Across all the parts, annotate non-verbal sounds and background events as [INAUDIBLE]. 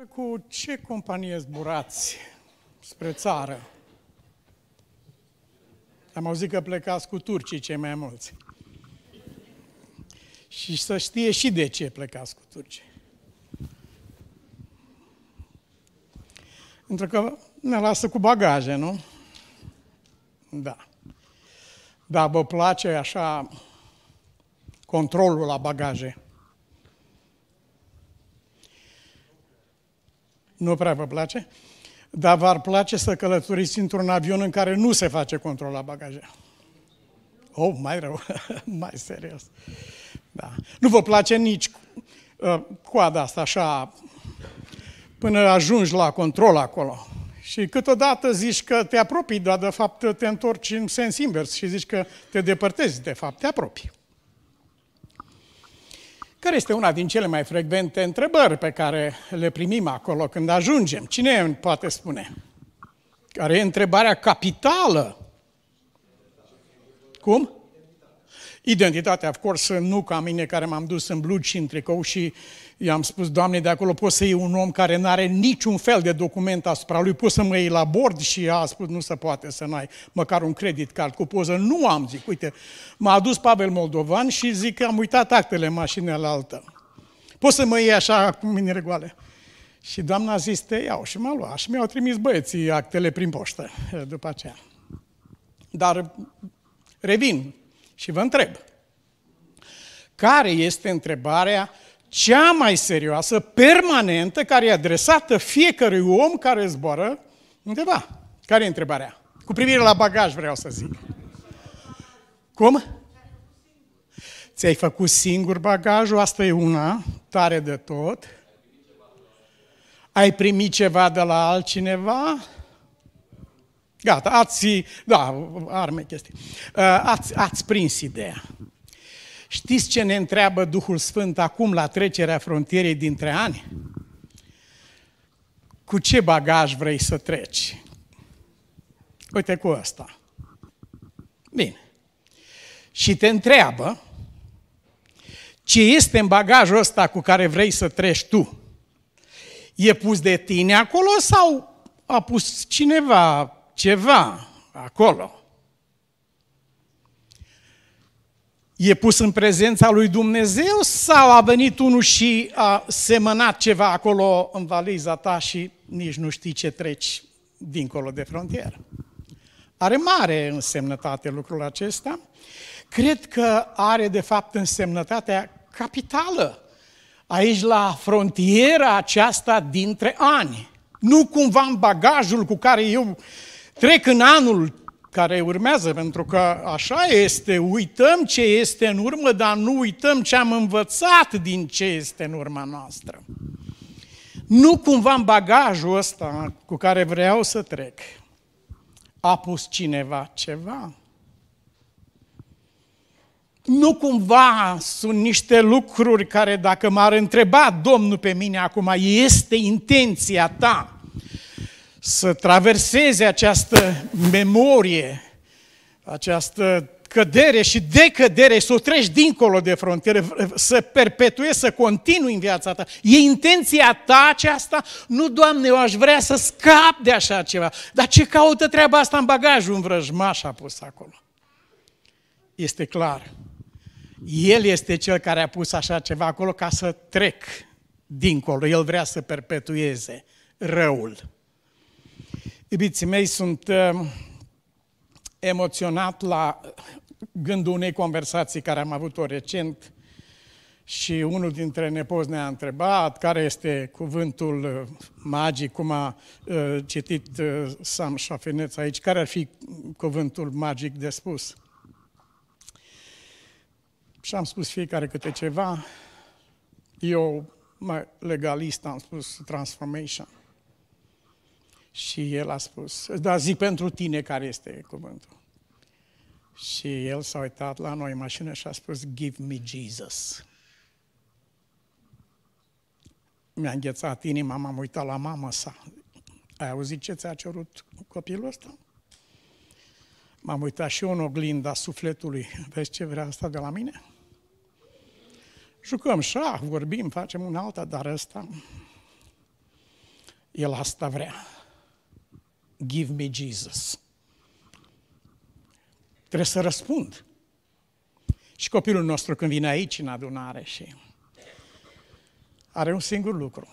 Păi cu ce companie zburați spre țară? Am auzit că plecați cu turcii cei mai mulți. Și să știe și de ce plecați cu turcii. Pentru că ne lasă cu bagaje, nu? Da. Da, vă place așa controlul la bagaje. nu prea vă place, dar v-ar place să călătoriți într-un avion în care nu se face control la bagaje. Oh, mai rău, [LAUGHS] mai serios. Da. Nu vă place nici uh, coada asta așa până ajungi la control acolo. Și câteodată zici că te apropii, dar de fapt te întorci în sens invers și zici că te depărtezi, de fapt te apropii care este una din cele mai frecvente întrebări pe care le primim acolo când ajungem. Cine îmi poate spune? Care e întrebarea capitală? Cum? Identitatea, of course, nu ca mine care m-am dus în blugi și în tricou și i-am spus, Doamne, de acolo poți să iei un om care nu are niciun fel de document asupra lui, poți să mă iei la bord și a spus, nu se poate să n-ai măcar un credit card cu poză. Nu am, zic, uite, m-a adus Pavel Moldovan și zic că am uitat actele în mașină la altă. Poți să mă iei așa cu mine regoale? Și doamna a zis, te iau și m-a luat. Și mi-au trimis băieții actele prin poștă după aceea. Dar revin, și vă întreb, care este întrebarea cea mai serioasă, permanentă, care e adresată fiecărui om care zboară undeva? Care e întrebarea? Cu privire la bagaj vreau să zic. Cum? Ți-ai făcut singur bagajul, asta e una, tare de tot. Ai primit ceva de la altcineva? Gata, ați, da, arme chestii. Uh, ați, ați prins ideea. Știți ce ne întreabă Duhul Sfânt acum la trecerea frontierei dintre ani? Cu ce bagaj vrei să treci? Uite cu ăsta. Bine. Și te întreabă ce este în bagajul ăsta cu care vrei să treci tu. E pus de tine acolo sau a pus cineva ceva acolo. E pus în prezența lui Dumnezeu sau a venit unul și a semănat ceva acolo în valiza ta și nici nu știi ce treci dincolo de frontieră? Are mare însemnătate lucrul acesta. Cred că are, de fapt, însemnătatea capitală aici la frontiera aceasta dintre ani. Nu cumva în bagajul cu care eu uh, Trec în anul care urmează, pentru că așa este, uităm ce este în urmă, dar nu uităm ce am învățat din ce este în urma noastră. Nu cumva în bagajul ăsta cu care vreau să trec a pus cineva ceva. Nu cumva sunt niște lucruri care dacă m-ar întreba Domnul pe mine acum, este intenția ta? să traverseze această memorie, această cădere și decădere, să o treci dincolo de frontiere, să perpetuezi, să continui în viața ta. E intenția ta aceasta? Nu, Doamne, eu aș vrea să scap de așa ceva. Dar ce caută treaba asta în bagajul? Un vrăjmaș a pus acolo. Este clar. El este cel care a pus așa ceva acolo ca să trec dincolo. El vrea să perpetueze răul. Iubiții mei, sunt uh, emoționat la gândul unei conversații care am avut-o recent și unul dintre nepoți ne-a întrebat care este cuvântul uh, magic, cum a uh, citit uh, Sam Șafineț aici, care ar fi cuvântul magic de spus. Și am spus fiecare câte ceva. Eu, mai legalist, am spus transformation. Și el a spus, da, zic pentru tine care este cuvântul. Și el s-a uitat la noi în mașină și a spus, give me Jesus. Mi-a înghețat inima, m-am uitat la mama sa. Ai auzit ce ți-a cerut copilul ăsta? M-am uitat și eu în oglinda sufletului. Vezi ce vrea asta de la mine? Jucăm șah, vorbim, facem un alta, dar ăsta, el asta vrea. Give me Jesus. Trebuie să răspund. Și copilul nostru când vine aici în adunare și are un singur lucru.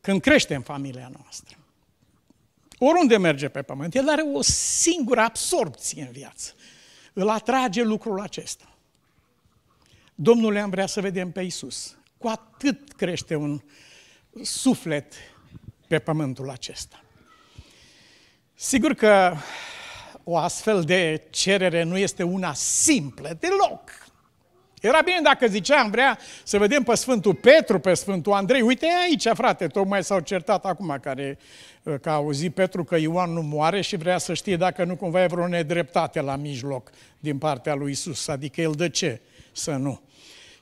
Când crește în familia noastră, oriunde merge pe pământ, el are o singură absorpție în viață. Îl atrage lucrul acesta. Domnule, am vrea să vedem pe Isus. Cu atât crește un suflet pe pământul acesta. Sigur că o astfel de cerere nu este una simplă deloc. Era bine dacă ziceam, vrea să vedem pe Sfântul Petru, pe Sfântul Andrei. Uite aici, frate, tocmai s-au certat acum care ă, că a auzit Petru că Ioan nu moare și vrea să știe dacă nu cumva e vreo nedreptate la mijloc din partea lui Isus. Adică el de ce să nu?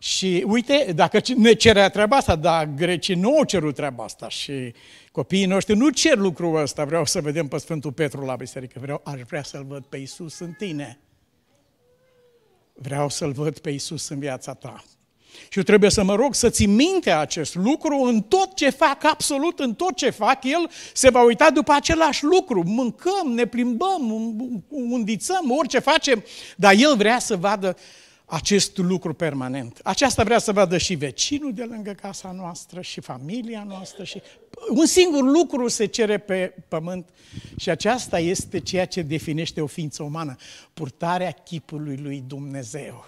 Și uite, dacă ne cerea treaba asta, dar grecii nu au cerut treaba asta și copiii noștri nu cer lucrul ăsta. Vreau să vedem pe Sfântul Petru la biserică, vreau, aș vrea să-L văd pe Iisus în tine. Vreau să-L văd pe Iisus în viața ta. Și eu trebuie să mă rog să ți minte acest lucru în tot ce fac, absolut în tot ce fac, el se va uita după același lucru. Mâncăm, ne plimbăm, undițăm, orice facem, dar el vrea să vadă acest lucru permanent. Aceasta vrea să vadă și vecinul de lângă casa noastră, și familia noastră, și un singur lucru se cere pe pământ și aceasta este ceea ce definește o ființă umană, purtarea chipului lui Dumnezeu.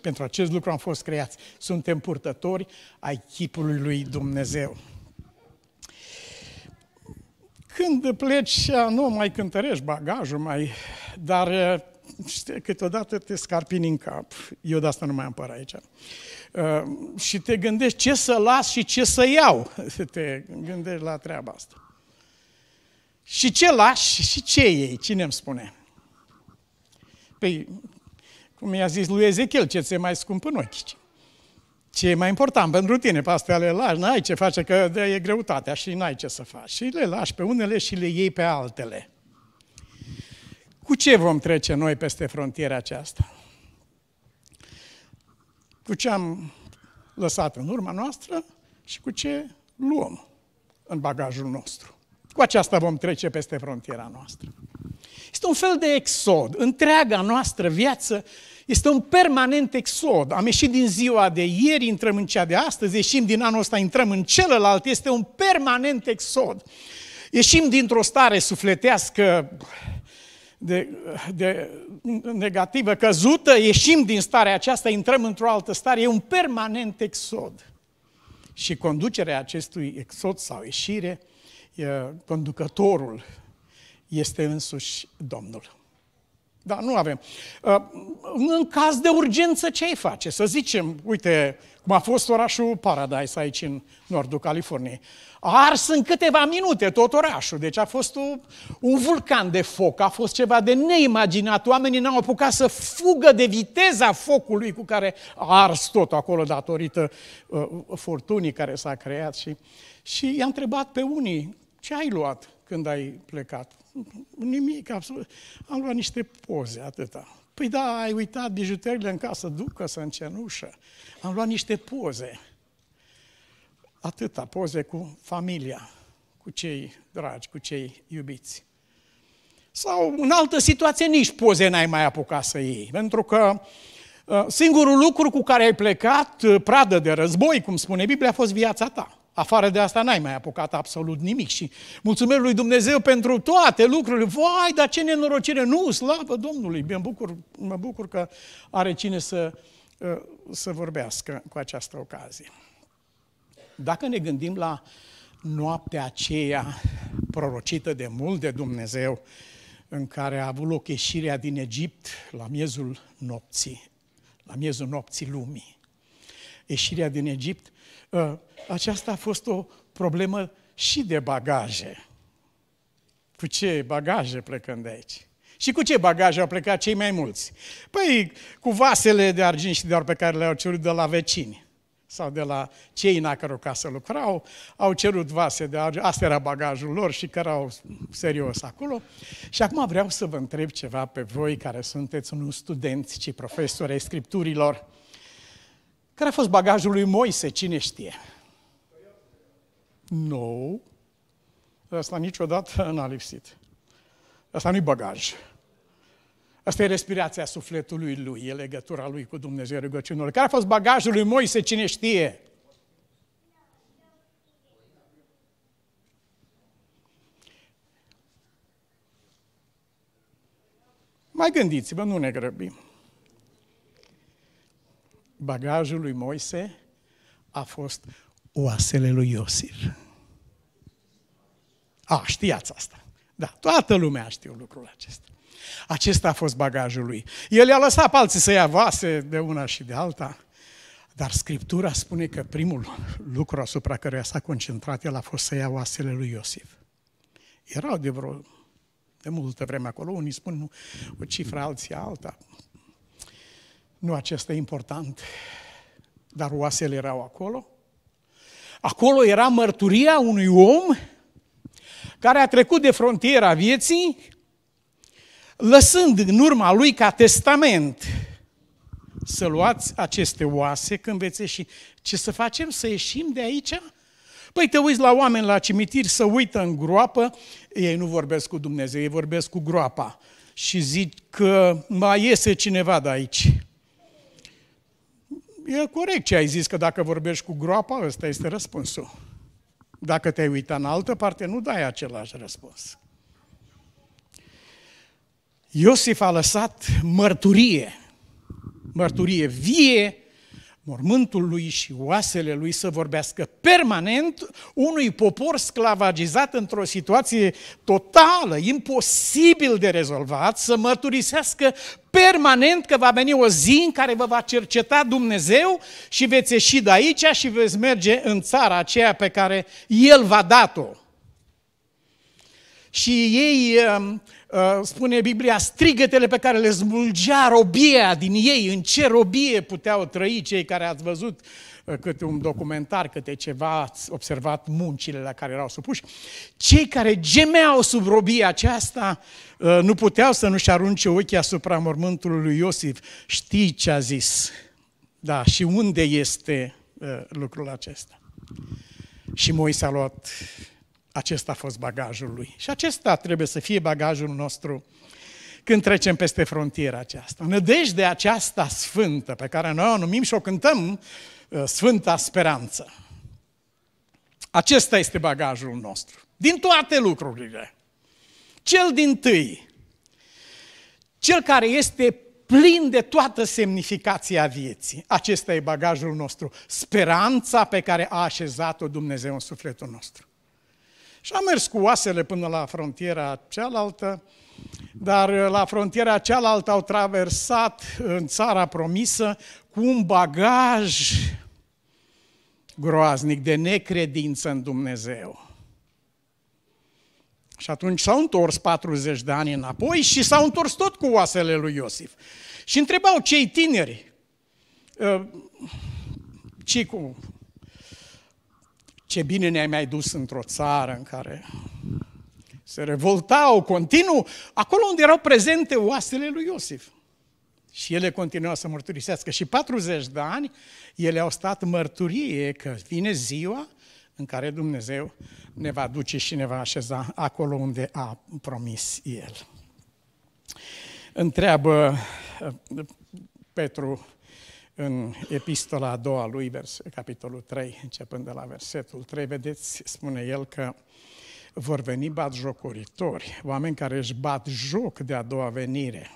Pentru acest lucru am fost creați. Suntem purtători ai chipului lui Dumnezeu. Când pleci, nu mai cântărești bagajul, mai... dar câteodată te scarpini în cap. Eu de asta nu mai am păr aici. Uh, și te gândești ce să las și ce să iau. [LAUGHS] Te gândești la treaba asta. Și ce lași și ce iei? Cine îmi spune? Păi, cum i-a zis lui Ezechiel, ce ți mai scump în ochi? Ce e mai important pentru tine? Pe astea le lași, n-ai ce face, că e greutatea și n-ai ce să faci. Și le lași pe unele și le iei pe altele. Cu ce vom trece noi peste frontiera aceasta? Cu ce am lăsat în urma noastră și cu ce luăm în bagajul nostru. Cu aceasta vom trece peste frontiera noastră. Este un fel de exod. Întreaga noastră viață este un permanent exod. Am ieșit din ziua de ieri, intrăm în cea de astăzi, ieșim din anul ăsta, intrăm în celălalt. Este un permanent exod. Ieșim dintr-o stare sufletească de, de negativă, căzută, ieșim din starea aceasta, intrăm într-o altă stare, e un permanent exod. Și conducerea acestui exod sau ieșire, conducătorul este însuși Domnul. Dar nu avem. Ă, în caz de urgență, ce ai face? Să zicem, uite, cum a fost orașul Paradise aici în nordul Californiei. A ars în câteva minute tot orașul, deci a fost un, un vulcan de foc, a fost ceva de neimaginat. Oamenii n-au apucat să fugă de viteza focului cu care a ars tot acolo datorită uh, furtunii care s-a creat. Și, și i-a întrebat pe unii, ce ai luat când ai plecat? Nimic, absolut. Am luat niște poze, atâta. Păi da, ai uitat bijuterile în casă, ducă să în cenușă. Am luat niște poze. Atâta, poze cu familia, cu cei dragi, cu cei iubiți. Sau în altă situație nici poze n-ai mai apucat să iei, pentru că uh, singurul lucru cu care ai plecat uh, pradă de război, cum spune Biblia, a fost viața ta. Afară de asta n-ai mai apucat absolut nimic și mulțumesc lui Dumnezeu pentru toate lucrurile. Vai, dar ce nenorocire! Nu, slavă Domnului! Mă bucur, mă bucur că are cine să, ă, să vorbească cu această ocazie. Dacă ne gândim la noaptea aceea prorocită de mult de Dumnezeu, în care a avut loc ieșirea din Egipt la miezul nopții, la miezul nopții lumii, ieșirea din Egipt, uh, aceasta a fost o problemă și de bagaje. Cu ce bagaje plecăm de aici? Și cu ce bagaje au plecat cei mai mulți? Păi cu vasele de argint și de ori pe care le-au cerut de la vecini sau de la cei în acărul casă lucrau, au cerut vase de argint, asta era bagajul lor și care au serios acolo. Și acum vreau să vă întreb ceva pe voi care sunteți nu studenți, ci profesori ai Scripturilor. Care a fost bagajul lui Moise, cine știe? Nu. No. Asta niciodată n-a lipsit. Asta nu-i bagaj. Asta e respirația sufletului lui, e legătura lui cu Dumnezeu, rugăciunile. Care a fost bagajul lui Moise, cine știe? Mai gândiți-vă, nu ne grăbim bagajul lui Moise a fost oasele lui Iosif. A, știați asta. Da, toată lumea știu lucrul acesta. Acesta a fost bagajul lui. El i-a lăsat pe alții să ia vase de una și de alta, dar Scriptura spune că primul lucru asupra căruia s-a concentrat el a fost să ia oasele lui Iosif. Erau de vreo de multă vreme acolo, unii spun o cifră, alții alta, nu acesta e important, dar oasele erau acolo. Acolo era mărturia unui om care a trecut de frontiera vieții, lăsând în urma lui ca testament să luați aceste oase când veți ieși. Ce să facem? Să ieșim de aici? Păi te uiți la oameni la cimitir, să uită în groapă, ei nu vorbesc cu Dumnezeu, ei vorbesc cu groapa și zic că mai iese cineva de aici e corect ce ai zis, că dacă vorbești cu groapa, ăsta este răspunsul. Dacă te-ai uitat în altă parte, nu dai același răspuns. Iosif a lăsat mărturie, mărturie vie mormântul lui și oasele lui să vorbească permanent unui popor sclavagizat într-o situație totală, imposibil de rezolvat, să mărturisească permanent că va veni o zi în care vă va cerceta Dumnezeu și veți ieși de aici și veți merge în țara aceea pe care El v-a dat-o și ei, um, uh, spune Biblia, strigătele pe care le smulgea robia din ei, în ce robie puteau trăi cei care ați văzut uh, câte un documentar, câte ceva, ați observat muncile la care erau supuși. Cei care gemeau sub robia aceasta uh, nu puteau să nu-și arunce ochii asupra mormântului lui Iosif. Știi ce a zis? Da, și unde este lucrul acesta? Și Moise a luat acesta a fost bagajul lui. Și acesta trebuie să fie bagajul nostru când trecem peste frontiera aceasta. Nădejdea aceasta sfântă, pe care noi o numim și o cântăm uh, Sfânta Speranță. Acesta este bagajul nostru. Din toate lucrurile. Cel din tâi, cel care este plin de toată semnificația vieții. Acesta e bagajul nostru, speranța pe care a așezat-o Dumnezeu în sufletul nostru. Și am mers cu oasele până la frontiera cealaltă, dar uh, la frontiera cealaltă au traversat uh, în țara promisă cu un bagaj groaznic de necredință în Dumnezeu. Și atunci s-au întors 40 de ani înapoi și s-au întors tot cu oasele lui Iosif. Și întrebau cei tineri, uh, cei cu ce bine ne-ai mai dus într-o țară în care se revoltau continuu, acolo unde erau prezente oasele lui Iosif. Și ele continuau să mărturisească. Și 40 de ani ele au stat mărturie că vine ziua în care Dumnezeu ne va duce și ne va așeza acolo unde a promis El. Întreabă uh, Petru în epistola a doua lui, vers, capitolul 3, începând de la versetul 3, vedeți, spune el că vor veni batjocoritori, oameni care își bat joc de a doua venire.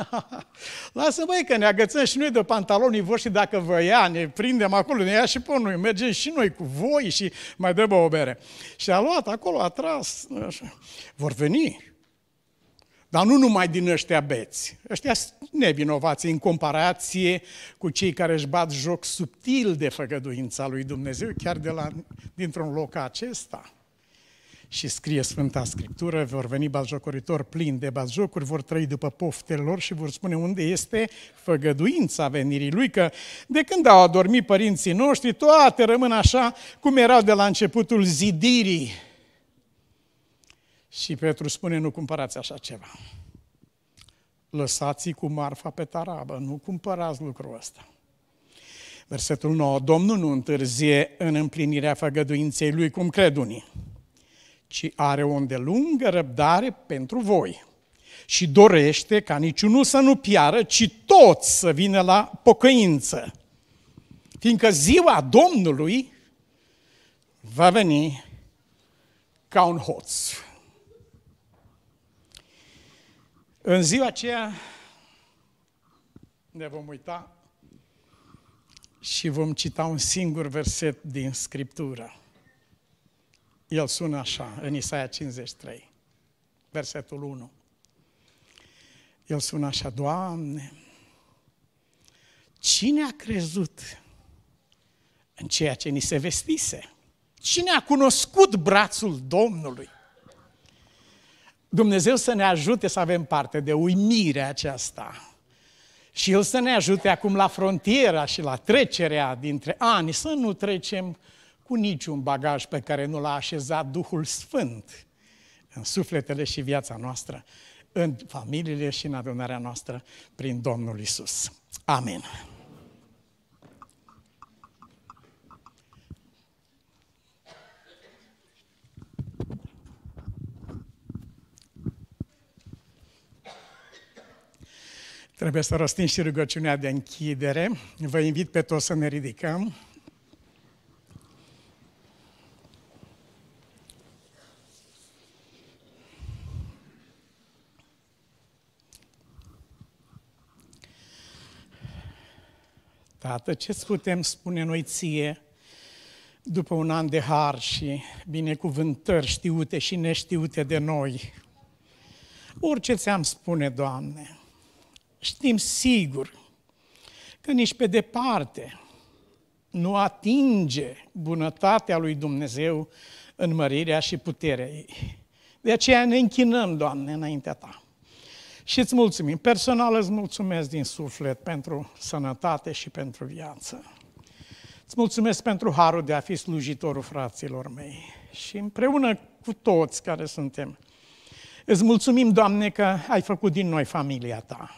[LAUGHS] Lasă băi că ne agățăm și noi de pantalonii voștri dacă vă ia, ne prindem acolo, ne ia și pe noi, mergem și noi cu voi și mai dă o bere. Și a luat acolo, a tras, așa. vor veni dar nu numai din ăștia beți. Ăștia sunt nevinovați în comparație cu cei care își bat joc subtil de făgăduința lui Dumnezeu, chiar de la, dintr-un loc ca acesta. Și scrie Sfânta Scriptură, vor veni bazjocoritori plini de bazjocuri, vor trăi după poftele lor și vor spune unde este făgăduința venirii lui, că de când au adormit părinții noștri, toate rămân așa cum erau de la începutul zidirii și Petru spune, nu cumpărați așa ceva. Lăsați-i cu marfa pe tarabă, nu cumpărați lucrul ăsta. Versetul 9. Domnul nu întârzie în împlinirea făgăduinței lui, cum cred unii, ci are o îndelungă răbdare pentru voi și dorește ca niciunul să nu piară, ci toți să vină la pocăință. Fiindcă ziua Domnului va veni ca un hoț. În ziua aceea ne vom uita și vom cita un singur verset din Scriptură. El sună așa, în Isaia 53, versetul 1. El sună așa, Doamne, cine a crezut în ceea ce ni se vestise? Cine a cunoscut brațul Domnului? Dumnezeu să ne ajute să avem parte de uimirea aceasta. Și El să ne ajute acum la frontiera și la trecerea dintre ani, să nu trecem cu niciun bagaj pe care nu l-a așezat Duhul Sfânt în sufletele și viața noastră, în familiile și în adunarea noastră prin Domnul Isus. Amen. Trebuie să rostim și rugăciunea de închidere. Vă invit pe toți să ne ridicăm. Tată, ce putem spune noi ție după un an de har și binecuvântări știute și neștiute de noi? Orice ți-am spune, Doamne, știm sigur că nici pe departe nu atinge bunătatea lui Dumnezeu în mărirea și puterea ei. De aceea ne închinăm, Doamne, înaintea Ta. Și îți mulțumim. Personal îți mulțumesc din suflet pentru sănătate și pentru viață. Îți mulțumesc pentru harul de a fi slujitorul fraților mei și împreună cu toți care suntem. Îți mulțumim, Doamne, că ai făcut din noi familia Ta.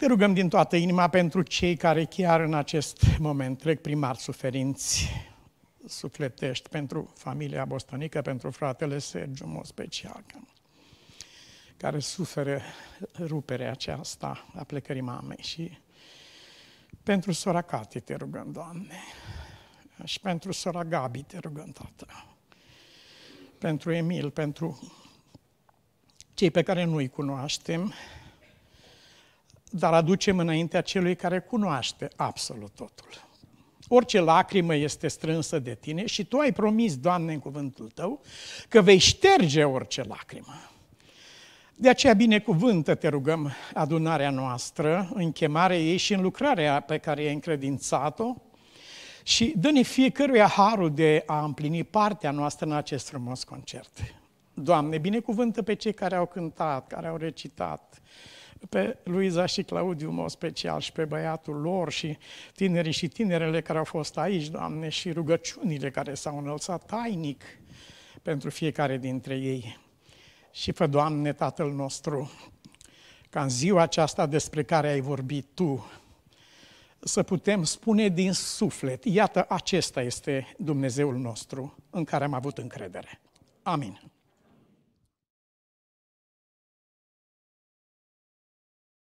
Te rugăm din toată inima pentru cei care chiar în acest moment trec prin mari suferinți sufletești, pentru familia bostonică, pentru fratele Sergiu, în mod special, care suferă ruperea aceasta a plecării mamei și pentru sora Cati te rugăm, Doamne, și pentru sora Gabi te rugăm, Tată, pentru Emil, pentru cei pe care nu-i cunoaștem, dar aducem înaintea celui care cunoaște absolut totul. Orice lacrimă este strânsă de tine și tu ai promis, Doamne, în cuvântul tău, că vei șterge orice lacrimă. De aceea binecuvântă te rugăm adunarea noastră, în chemarea ei și în lucrarea pe care ai încredințat-o și dă-ne fiecăruia harul de a împlini partea noastră în acest frumos concert. Doamne, binecuvântă pe cei care au cântat, care au recitat, pe Luiza și Claudiu, în mod special, și pe băiatul lor și tinerii și tinerele care au fost aici, Doamne, și rugăciunile care s-au înălțat tainic pentru fiecare dintre ei. Și pe Doamne, Tatăl nostru, ca în ziua aceasta despre care ai vorbit Tu, să putem spune din suflet, iată, acesta este Dumnezeul nostru în care am avut încredere. Amin.